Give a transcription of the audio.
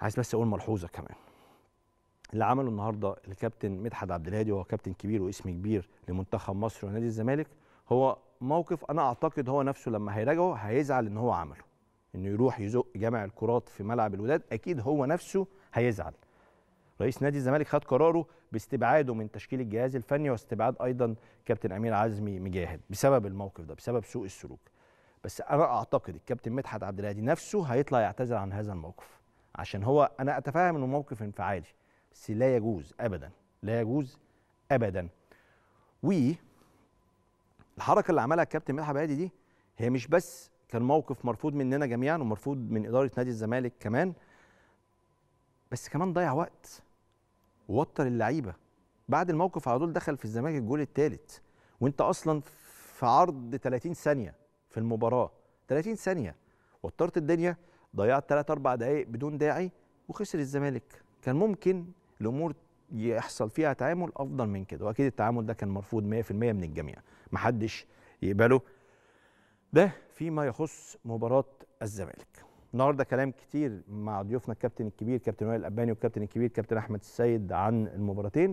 عايز بس اقول ملحوظه كمان اللي عمله النهارده الكابتن مدحت عبد الهادي وهو كابتن كبير واسم كبير لمنتخب مصر ونادي الزمالك هو موقف انا اعتقد هو نفسه لما هيراجعه هيزعل ان هو عمله انه يروح يزق جامع الكرات في ملعب الوداد اكيد هو نفسه هيزعل رئيس نادي الزمالك خد قراره باستبعاده من تشكيل الجهاز الفني واستبعاد ايضا كابتن امير عزمي مجاهد بسبب الموقف ده بسبب سوء السلوك بس انا اعتقد الكابتن مدحت عبد الهادي نفسه هيطلع يعتذر عن هذا الموقف عشان هو انا اتفهم انه موقف انفعالي بس لا يجوز ابدا لا يجوز ابدا و الحركه اللي عملها الكابتن ملحم هادي دي هي مش بس كان موقف مرفوض مننا جميعا ومرفوض من اداره نادي الزمالك كمان بس كمان ضيع وقت ووتر اللعيبه بعد الموقف على طول دخل في الزمالك الجول الثالث وانت اصلا في عرض 30 ثانيه في المباراه 30 ثانيه وترت الدنيا ضيعت 3 4 دقائق بدون داعي وخسر الزمالك كان ممكن الامور يحصل فيها تعامل افضل من كده واكيد التعامل ده كان مرفوض 100% من الجميع محدش يقبله ده فيما يخص مباراه الزمالك النهارده كلام كتير مع ضيوفنا الكابتن الكبير كابتن وائل الاباني والكابتن الكبير كابتن احمد السيد عن المباراتين